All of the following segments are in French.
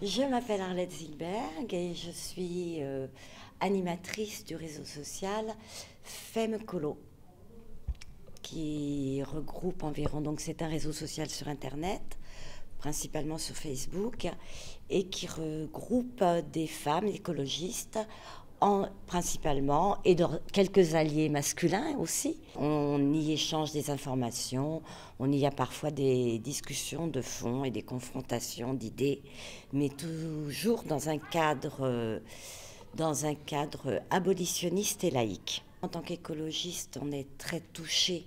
Je m'appelle Arlette Zilberg et je suis euh, animatrice du réseau social Femme Colo, qui regroupe environ, donc c'est un réseau social sur Internet, principalement sur Facebook, et qui regroupe des femmes écologistes principalement, et de quelques alliés masculins aussi. On y échange des informations, on y a parfois des discussions de fond et des confrontations d'idées, mais toujours dans un cadre, dans un cadre abolitionniste et laïque. En tant qu'écologiste, on est très touché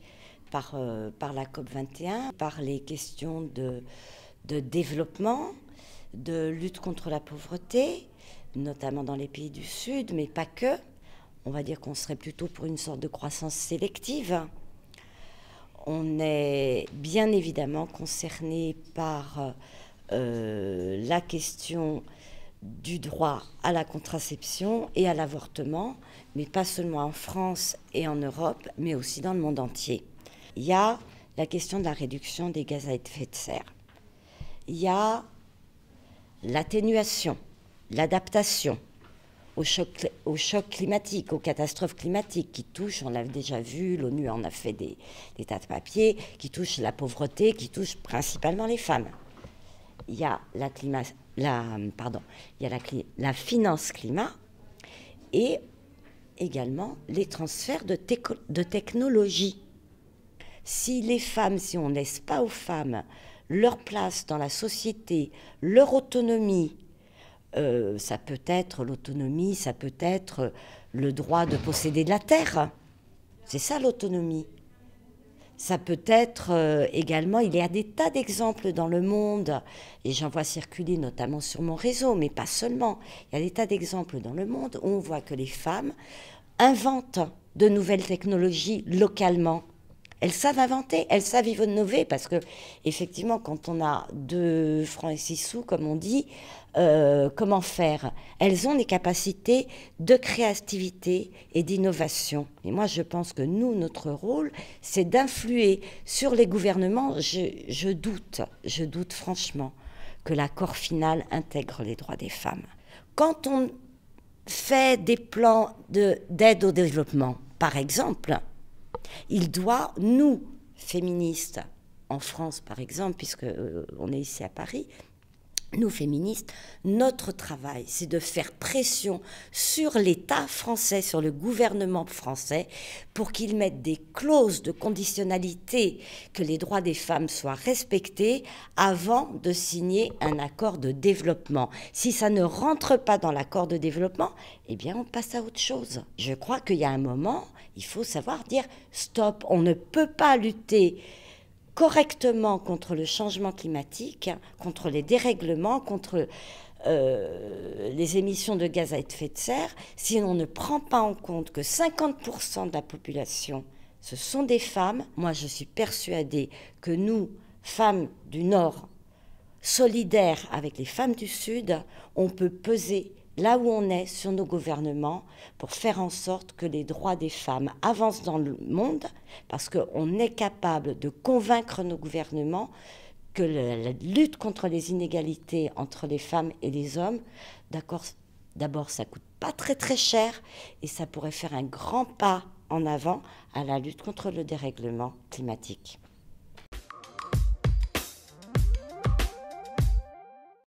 par, euh, par la COP21, par les questions de, de développement, de lutte contre la pauvreté, notamment dans les pays du Sud, mais pas que. On va dire qu'on serait plutôt pour une sorte de croissance sélective. On est bien évidemment concerné par euh, la question du droit à la contraception et à l'avortement, mais pas seulement en France et en Europe, mais aussi dans le monde entier. Il y a la question de la réduction des gaz à effet de serre. Il y a l'atténuation l'adaptation au choc, au choc climatique, aux catastrophes climatiques qui touchent, on l'a déjà vu, l'ONU en a fait des, tas de papiers, qui touchent la pauvreté, qui touchent principalement les femmes. Il y a la, pardon, il y la, finance climat et également les transferts de, technologies. de technologie. Si les femmes, si on ne laisse pas aux femmes leur place dans la société, leur autonomie, euh, ça peut être l'autonomie, ça peut être le droit de posséder de la terre. C'est ça l'autonomie. Ça peut être euh, également, il y a des tas d'exemples dans le monde, et j'en vois circuler notamment sur mon réseau, mais pas seulement. Il y a des tas d'exemples dans le monde où on voit que les femmes inventent de nouvelles technologies localement elles savent inventer, elles savent innover, parce que effectivement, quand on a deux francs et six sous, comme on dit, euh, comment faire Elles ont des capacités de créativité et d'innovation. Et moi, je pense que nous, notre rôle, c'est d'influer sur les gouvernements. Je, doute, je doute franchement que l'accord final intègre les droits des femmes. Quand on fait des plans d'aide au développement, par exemple, il doit, nous, féministes, en France par exemple, puisque euh, on est ici à Paris, nous féministes, notre travail, c'est de faire pression sur l'État français, sur le gouvernement français, pour qu'il mette des clauses de conditionnalité, que les droits des femmes soient respectés avant de signer un accord de développement. Si ça ne rentre pas dans l'accord de développement, eh bien on passe à autre chose. Je crois qu'il y a un moment, il faut savoir dire stop. On ne peut pas lutter correctement contre le changement climatique, contre les dérèglements, contre euh, les émissions de gaz à effet de serre, si on ne prend pas en compte que 50% de la population, ce sont des femmes. Moi, je suis persuadée que nous, femmes du Nord, solidaires avec les femmes du Sud, on peut peser là où on est sur nos gouvernements pour faire en sorte que les droits des femmes avancent dans le monde, parce qu'on est capable de convaincre nos gouvernements que la lutte contre les inégalités entre les femmes et les hommes, d'abord ça coûte pas très très cher et ça pourrait faire un grand pas en avant à la lutte contre le dérèglement climatique.